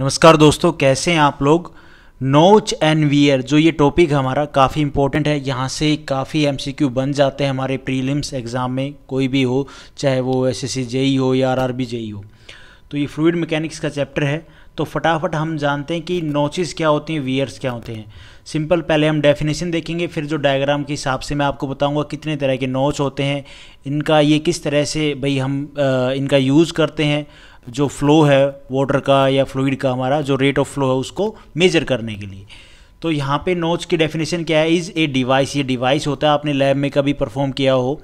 नमस्कार दोस्तों कैसे हैं आप लोग नोच एंड वियर जो ये टॉपिक हमारा काफ़ी इंपॉर्टेंट है यहाँ से काफ़ी एमसीक्यू बन जाते हैं हमारे प्रीलिम्स एग्ज़ाम में कोई भी हो चाहे वो एस एस जेई हो या आर आर बी जेई हो तो ये फ्लूड मैकेनिक्स का चैप्टर है तो फटाफट हम जानते हैं कि नोचेज़ क्या होते हैं वियर्स क्या होते हैं सिंपल पहले हम डेफिनेशन देखेंगे फिर जो डायग्राम के हिसाब से मैं आपको बताऊंगा कितने तरह के नोच होते हैं इनका ये किस तरह से भाई हम आ, इनका यूज़ करते हैं जो फ्लो है वाटर का या फ्लूड का हमारा जो रेट ऑफ फ्लो है उसको मेजर करने के लिए तो यहाँ पे नोच की डेफिनेशन क्या है इज़ ए डिवाइस ये डिवाइस होता है आपने लैब में कभी परफॉर्म किया हो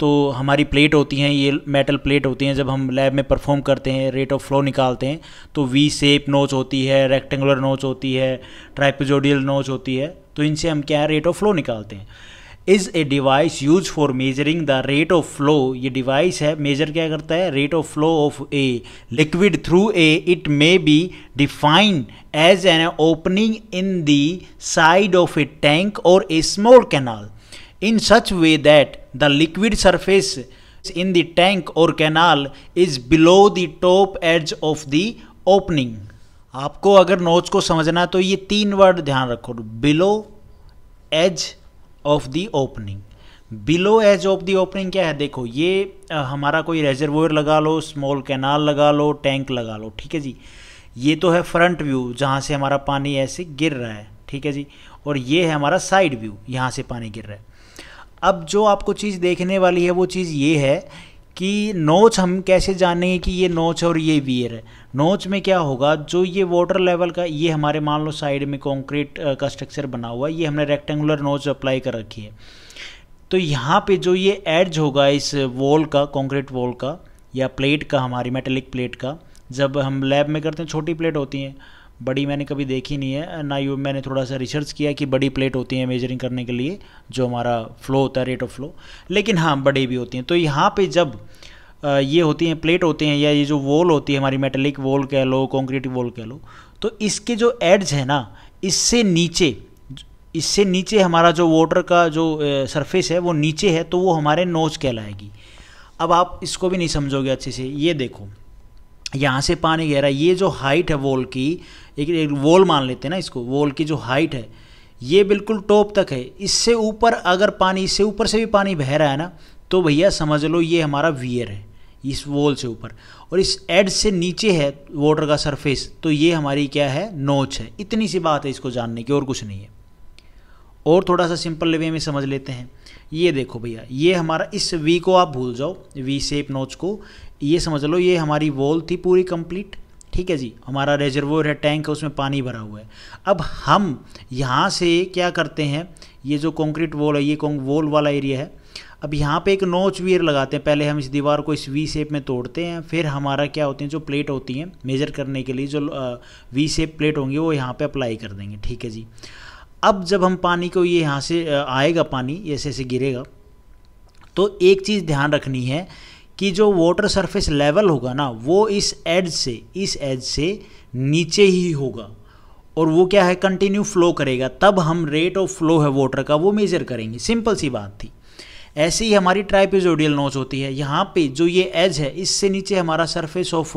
तो हमारी प्लेट होती हैं ये मेटल प्लेट होती हैं जब हम लैब में परफॉर्म करते हैं रेट ऑफ फ्लो निकालते हैं तो वी सेप नोच होती है रेक्टेंगुलर नोच होती है ट्राइपजोडियल नोच होती है तो इनसे हम क्या है रेट ऑफ फ्लो निकालते हैं is a device use for measuring the rate of flow ये डिवाइस है मेजर क्या करता है rate of flow of a liquid through a it may be defined as an opening in the side of a tank और a small canal in such way that the liquid surface in the tank or canal is below the top edge of the opening आपको अगर नोच को समझना तो ये तीन word ध्यान रखो below edge of the opening below edge of the opening क्या है देखो ये हमारा कोई रेजरवोयर लगा लो स्मॉल कैनाल लगा लो टैंक लगा लो ठीक है जी ये तो है फ्रंट व्यू जहाँ से हमारा पानी ऐसे गिर रहा है ठीक है जी और ये है हमारा साइड व्यू यहाँ से पानी गिर रहा है अब जो आपको चीज़ देखने वाली है वो चीज़ ये है कि नोच हम कैसे जानेंगे कि ये नोच और ये वियर है नोच में क्या होगा जो ये वाटर लेवल का ये हमारे मान लो साइड में कंक्रीट का स्ट्रक्चर बना हुआ है ये हमने रेक्टेंगुलर नोच अप्लाई कर रखी है तो यहाँ पे जो ये एड्ज होगा इस वॉल का कंक्रीट वॉल का या प्लेट का हमारी मेटेलिक प्लेट का जब हम लैब में करते हैं छोटी प्लेट होती हैं बड़ी मैंने कभी देखी नहीं है ना यू मैंने थोड़ा सा रिसर्च किया कि बड़ी प्लेट होती है मेजरिंग करने के लिए जो हमारा फ्लो होता है रेट ऑफ फ्लो लेकिन हाँ बड़ी भी होती हैं तो यहाँ पे जब ये होती हैं प्लेट होते हैं या ये जो वॉल होती है हमारी मेटेलिक वॉल कह लो कॉन्क्रीट वॉल कह लो तो इसके जो एड्स हैं ना इससे नीचे इससे नीचे हमारा जो वाटर का जो सरफेस है वो नीचे है तो वो हमारे नोज कहलाएगी अब आप इसको भी नहीं समझोगे अच्छे से ये देखो यहाँ से पानी गहरा ये जो हाइट है वॉल की एक, एक वॉल मान लेते हैं ना इसको वॉल की जो हाइट है ये बिल्कुल टॉप तक है इससे ऊपर अगर पानी इससे ऊपर से भी पानी बह रहा है ना तो भैया समझ लो ये हमारा वियर है इस वॉल से ऊपर और इस एड से नीचे है वाटर का सरफेस तो ये हमारी क्या है नोच है इतनी सी बात है इसको जानने की और कुछ नहीं है और थोड़ा सा सिंपल वे में समझ लेते हैं ये देखो भैया ये हमारा इस वी को आप भूल जाओ वी सेप नोच को ये समझ लो ये हमारी वॉल थी पूरी कंप्लीट ठीक है जी हमारा रेजरवोर है टैंक है उसमें पानी भरा हुआ है अब हम यहाँ से क्या करते हैं ये जो कंक्रीट वॉल है ये वॉल वाला एरिया है अब यहाँ पे एक नोच वीयर लगाते हैं पहले हम इस दीवार को इस वी शेप में तोड़ते हैं फिर हमारा क्या होते हैं जो प्लेट होती हैं मेजर करने के लिए जो वी शेप प्लेट होंगी वो यहाँ पे अप्लाई कर देंगे ठीक है जी अब जब हम पानी को ये यहाँ से आएगा पानी ऐसे ऐसे गिरेगा तो एक चीज़ ध्यान रखनी है कि जो वाटर सरफेस लेवल होगा ना वो इस एज से इस एज से नीचे ही होगा और वो क्या है कंटिन्यू फ्लो करेगा तब हम रेट ऑफ फ्लो है वाटर का वो मेजर करेंगे सिंपल सी बात थी ऐसे ही हमारी ट्राइपिजोडियल नोच होती है यहाँ पे जो ये एज है इससे नीचे हमारा सरफेस ऑफ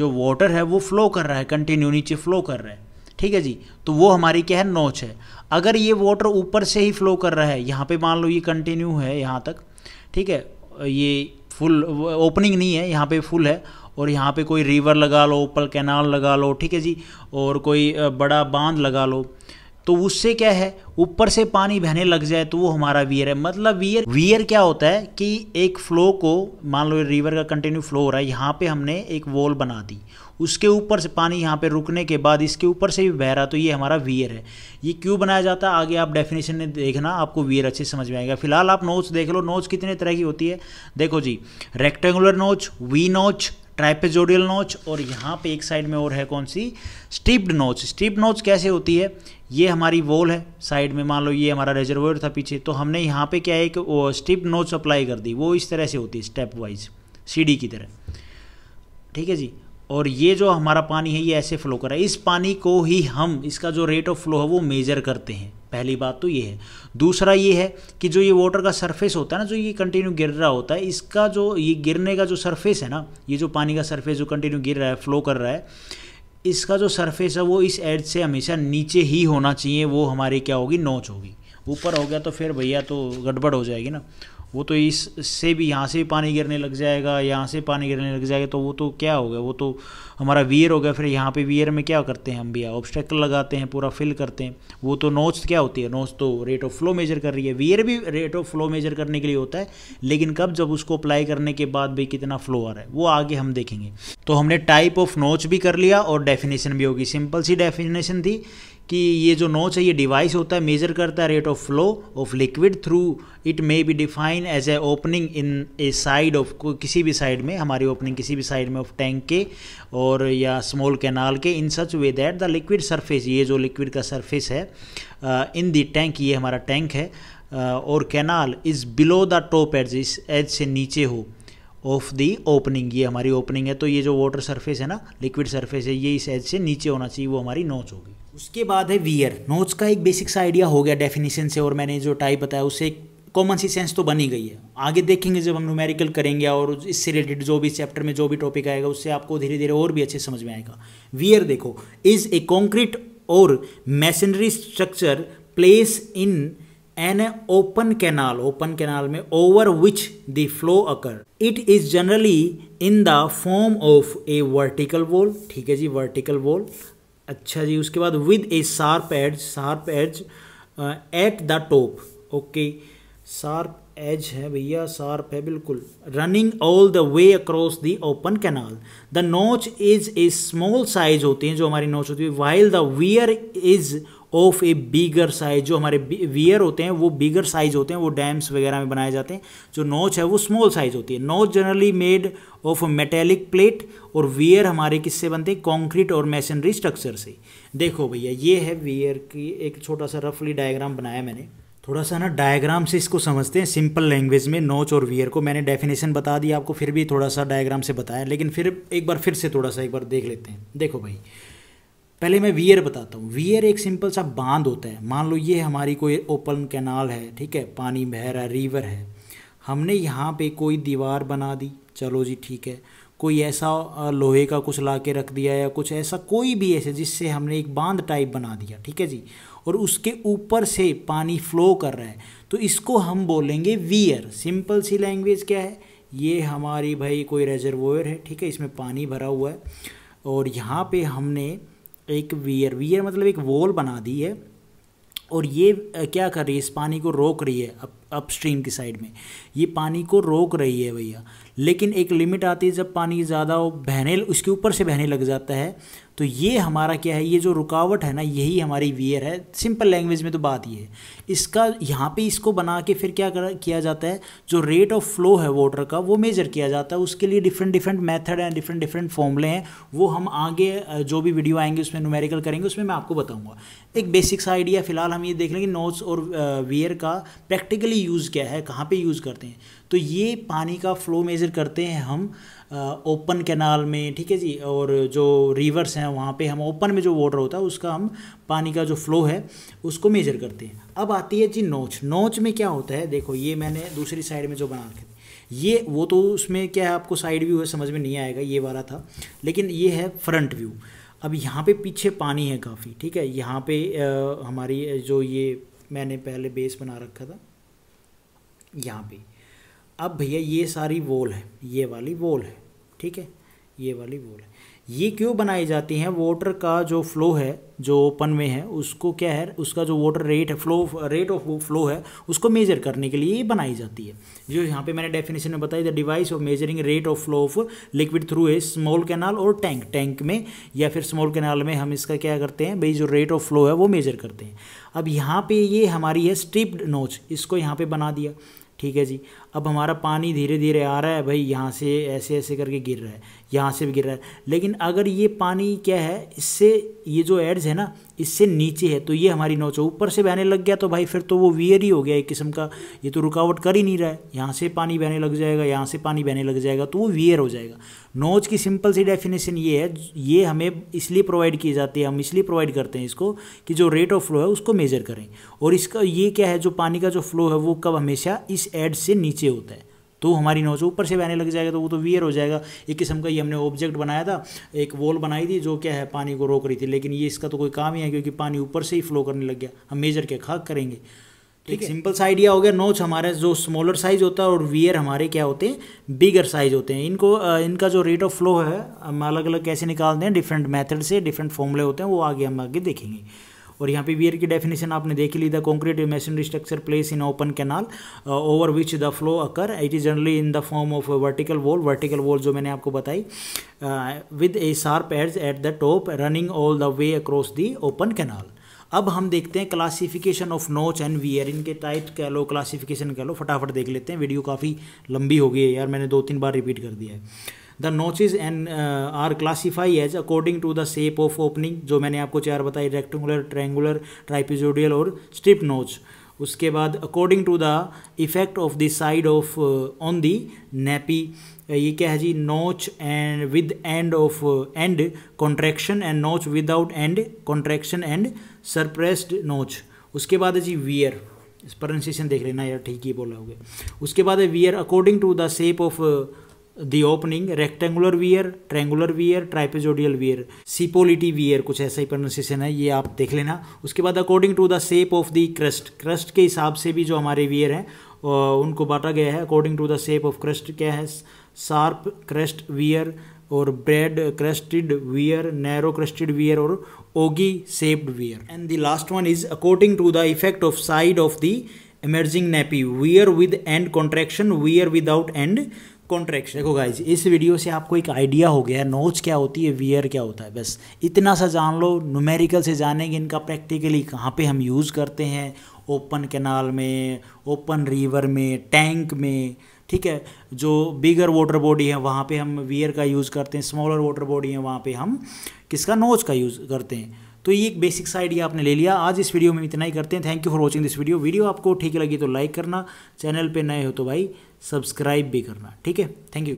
जो वाटर है वो फ्लो कर रहा है कंटिन्यू नीचे फ्लो कर रहा है ठीक है जी तो वो हमारी क्या है नोच है अगर ये वाटर ऊपर से ही फ्लो कर रहा है यहाँ पे मान लो ये कंटिन्यू है यहाँ तक ठीक है ये फुल ओपनिंग नहीं है यहाँ पे फुल है और यहाँ पे कोई रिवर लगा लो पल कैनाल लगा लो ठीक है जी और कोई बड़ा बांध लगा लो तो उससे क्या है ऊपर से पानी बहने लग जाए तो वो हमारा वियर है मतलब वियर वियर क्या होता है कि एक फ्लो को मान लो रिवर का कंटिन्यू फ्लो हो रहा है यहाँ पे हमने एक वॉल बना दी उसके ऊपर से पानी यहाँ पे रुकने के बाद इसके ऊपर से भी बह रहा तो ये हमारा वियर है ये क्यों बनाया जाता है आगे आप डेफिनेशन में देखना आपको वियर अच्छे समझ में आएगा फिलहाल आप नोच देख लो नोच कितने तरह की होती है देखो जी रेक्टेंगुलर नोच वी नोच ट्राइपेजोडियल नोच और यहाँ पे एक साइड में और है कौन सी स्टीप्ड नोच स्टीप्ड नोच कैसे होती है ये हमारी वॉल है साइड में मान लो ये हमारा रेजर्वोयर था पीछे तो हमने यहाँ पे क्या है एक स्टीप नोच अप्लाई कर दी वो इस तरह से होती है स्टेप वाइज सीढ़ी की तरह ठीक है जी और ये जो हमारा पानी है ये ऐसे फ्लो कर रहा है इस पानी को ही हम इसका जो रेट ऑफ फ्लो है वो मेजर करते हैं पहली बात तो ये है दूसरा ये है कि जो ये वाटर का सरफेस होता है ना जो ये कंटिन्यू गिर रहा होता है इसका जो ये गिरने का जो सरफेस है ना ये जो पानी का सरफेस जो कंटिन्यू गिर रहा है फ्लो कर रहा है इसका जो सरफेस है वो इस एज से हमेशा नीचे ही होना चाहिए वो हमारी क्या होगी नोच होगी ऊपर हो गया तो फिर भैया तो गड़बड़ हो जाएगी ना वो तो इस से भी यहाँ से भी पानी गिरने लग जाएगा यहाँ से पानी गिरने लग जाएगा तो वो तो क्या हो गया वो तो हमारा वियर हो गया फिर यहाँ पे वियर में क्या करते हैं हम भैया ऑब्स्टेकल लगाते हैं पूरा फिल करते हैं वो तो नोच क्या होती है नोच तो रेट ऑफ फ्लो मेजर कर रही है वियर भी रेट ऑफ फ्लो मेजर करने के लिए होता है लेकिन कब जब उसको अप्लाई करने के बाद भी कितना फ्लो आ रहा है वो आगे हम देखेंगे तो हमने टाइप ऑफ नोच भी कर लिया और डेफिनेशन भी होगी सिंपल सी डेफिनेशन थी कि ये जो नोच है ये डिवाइस होता है मेजर करता है rate of flow of liquid through it may be define as a opening in a side of किसी भी साइड में हमारी ओपनिंग किसी भी साइड में ऑफ टैंक के और या स्मॉल कैनाल के in such way that the liquid surface ये जो लिक्विड का सरफेस है इन द टैंक ये हमारा टैंक है uh, और canal is below the top edge इस एज से नीचे हो ऑफ दी ओपनिंग ये हमारी ओपनिंग है तो ये जो वाटर सरफेस है ना लिक्विड सरफेस है ये इस एज से नीचे होना चाहिए वो हमारी नोच होगी उसके बाद है वियर नोट्स का एक बेसिक सा आइडिया हो गया डेफिनेशन से और मैंने जो टाइप बताया उससे एक कॉमन सी सेंस तो बनी गई है आगे देखेंगे जब हम न्यूमेरिकल करेंगे और इससे रिलेटेड जो भी चैप्टर में जो भी टॉपिक आएगा उससे आपको धीरे धीरे और भी अच्छे समझ में आएगा वियर देखो इज़ ए कॉन्क्रीट और masonry structure place in an open canal open canal में over which the flow occur it is generally in the form of a vertical wall ठीक है जी वर्टिकल वॉल अच्छा जी उसके बाद with a sharp edge sharp edge at the top okay sharp edge है भैया शार्प है बिल्कुल running all the way across the open canal the notch is a small size होती है जो हमारी नोच होती है while the weir is of a bigger size जो हमारे वियर होते हैं वो बीगर साइज होते हैं वो डैम्स वगैरह में बनाए जाते हैं जो नोच है वो स्मॉल साइज होती है notch generally made of metallic plate और वियर हमारे किससे बनते हैं कॉन्क्रीट और मैशनरी स्ट्रक्चर से देखो भैया ये है वियर की एक छोटा सा रफली डायग्राम बनाया मैंने थोड़ा सा ना डायग्राम से इसको समझते हैं सिंपल लैंग्वेज में नोच और वियर को मैंने डेफिनेशन बता दी आपको फिर भी थोड़ा सा डायग्राम से बताया लेकिन फिर एक बार फिर से थोड़ा सा एक बार देख लेते हैं देखो भाई पहले मैं वियर बताता हूँ वियर एक सिंपल सा बांध होता है मान लो ये हमारी कोई ओपन कैनाल है ठीक है पानी बह रहा है रिवर है हमने यहाँ पे कोई दीवार बना दी चलो जी ठीक है कोई ऐसा लोहे का कुछ ला के रख दिया या कुछ ऐसा कोई भी ऐसे जिससे हमने एक बांध टाइप बना दिया ठीक है जी और उसके ऊपर से पानी फ्लो कर रहा है तो इसको हम बोलेंगे वियर सिंपल सी लैंग्वेज क्या है ये हमारी भाई कोई रेजरवोयर है ठीक है इसमें पानी भरा हुआ है और यहाँ पे हमने एक वियर वियर मतलब एक वॉल बना दी है और ये क्या कर रही है इस पानी को रोक रही है अब अपस्ट्रीम की साइड में ये पानी को रोक रही है भैया लेकिन एक लिमिट आती है जब पानी ज़्यादा बहने उसके ऊपर से बहने लग जाता है तो ये हमारा क्या है ये जो रुकावट है ना यही हमारी वियर है सिंपल लैंग्वेज में तो बात ये है इसका यहाँ पे इसको बना के फिर क्या कर किया जाता है जो रेट ऑफ फ्लो है वाटर का वो मेजर किया जाता है उसके लिए डिफरेंट डिफरेंट मेथड हैं डिफरेंट डिफरेंट फॉर्मूले हैं वो हम आगे जो भी वीडियो आएंगे उसमें न्यूमेरिकल करेंगे उसमें मैं आपको बताऊँगा एक बेसिक्स आइडिया फ़िलहाल हम ये देख लेंगे नोट्स और वियर का प्रैक्टिकली यूज़ क्या है कहाँ पे यूज़ करते हैं तो ये पानी का फ्लो मेज़र करते हैं हम ओपन कैनाल में ठीक है जी और जो रिवर्स हैं वहाँ पे हम ओपन में जो वाटर होता है उसका हम पानी का जो फ्लो है उसको मेज़र करते हैं अब आती है जी नोच नोच में क्या होता है देखो ये मैंने दूसरी साइड में जो बना रखे ये वो तो उसमें क्या है आपको साइड व्यू है समझ में नहीं आएगा ये वाला था लेकिन ये है फ्रंट व्यू अब यहाँ पे पीछे पानी है काफ़ी ठीक है यहाँ पे आ, हमारी जो ये मैंने पहले बेस बना रखा था यहाँ पे अब भैया ये सारी वॉल है ये वाली वॉल है ठीक है ये वाली वॉल है ये क्यों बनाई जाती हैं वाटर का जो फ्लो है जो ओपन में है उसको क्या है उसका जो वाटर रेट है फ्लो रेट ऑफ फ्लो है उसको मेजर करने के लिए ये बनाई जाती है जो यहाँ पे मैंने डेफिनेशन में बताई the device of measuring rate of flow of liquid through a small canal और टैंक टैंक में या फिर स्मॉल कैनाल में हम इसका क्या करते हैं भाई जो रेट ऑफ फ्लो है वो मेजर करते हैं अब यहाँ पर ये हमारी है स्ट्रिप्ड नोच इसको यहाँ पर बना दिया ठीक है जी अब हमारा पानी धीरे धीरे आ रहा है भाई यहाँ से ऐसे ऐसे करके गिर रहा है यहाँ से भी गिर रहा है लेकिन अगर ये पानी क्या है इससे ये जो एड्स है ना इससे नीचे है तो ये हमारी नोच है ऊपर से बहने लग गया तो भाई फिर तो वो वियर ही हो गया एक किस्म का ये तो रुकावट कर ही नहीं रहा है यहाँ से पानी बहने लग जाएगा यहाँ से पानी बहने लग जाएगा तो वो वियर हो जाएगा नोच की सिंपल सी डेफिनेशन ये है ये हमें इसलिए प्रोवाइड की जाती है हम इसलिए प्रोवाइड करते हैं इसको कि जो रेट ऑफ फ्लो है उसको मेजर करें और इसका ये क्या है जो पानी का जो फ्लो है वो कब हमेशा इस एड्स से नीचे नीचे होता है तो हमारी नोज ऊपर से बहने लग जाएगा तो वो तो वियर हो जाएगा एक किस्म का ये हमने ऑब्जेक्ट बनाया था एक वॉल बनाई थी जो क्या है पानी को रोक रही थी लेकिन ये इसका तो कोई काम ही है क्योंकि पानी ऊपर से ही फ्लो करने लग गया हम मेजर के खाक करेंगे तो एक सिंपल सा आइडिया हो गया नोच हमारा जो स्मॉलर साइज होता है और वियर हमारे क्या होते हैं बिगर साइज होते हैं इनको इनका जो रेट ऑफ फ्लो है हम अलग अलग कैसे निकालते हैं डिफरेंट मेथड से डिफरेंट फॉर्मूले होते हैं वो आगे हम आगे देखेंगे और यहाँ पे वियर की डेफिनेशन आपने देखी ली the concrete masonry structure place in open canal over which the flow occur it is generally in the form of vertical wall vertical wall जो मैंने आपको बताई with a sharp edge at the top running all the way across the open canal अब हम देखते हैं classification of notch and weir इनके type कह लो क्लासिफिकेशन कह लो फटाफट देख लेते हैं वीडियो काफ़ी लंबी हो गई है यार मैंने दो तीन बार रिपीट कर दिया है the notches and are classified as according to the shape of opening जो मैंने आपको चार बताई रेक्टेंगुलर ट्रेंगुलर ट्राइपिजोडियल और स्ट्रिप नोच उसके बाद according to the effect of the side of on the nappe ये क्या है जी notch and with end of end contraction and notch without end contraction and suppressed notch उसके बाद है जी वियर प्रोनाशिएशन देख लेना यार ठीक ही बोला होगा उसके बाद है weir according to the shape of the opening rectangular weir triangular weir trapezoidal weir Cipolletti weir कुछ ऐसा ही प्रोनाउंसिएशन है ये आप देख लेना उसके बाद according to the shape of the crest crest के हिसाब से भी जो हमारे वियर हैं उनको बांटा गया है according to the shape of crest क्या है शार्प क्रस्ट वियर और broad crested weir narrow crested weir और ogee shaped weir and the last one is according to the effect of side of the emerging nappy wear with end contraction wear without end contraction देखो guys इस video से आपको एक idea हो गया है नोच क्या होती है वियर क्या होता है बस इतना सा जान लो न्यूमेरिकल से जानेंगे इनका प्रैक्टिकली कहाँ पे हम यूज़ करते हैं ओपन कैनाल में ओपन रिवर में टैंक में ठीक है जो बिगर वाटर बॉडी है वहाँ पे हम वियर का यूज़ करते हैं स्मॉलर वाटर बॉडी है वहाँ पे हम किसका नोच का यूज़ करते हैं तो ये एक बेसिक सा आइडिया आपने ले लिया आज इस वीडियो में इतना ही करते हैं thank you for watching this video video आपको ठीक लगी तो लाइक करना चैनल पर नए हो तो भाई सब्सक्राइब भी करना ठीक है थैंक यू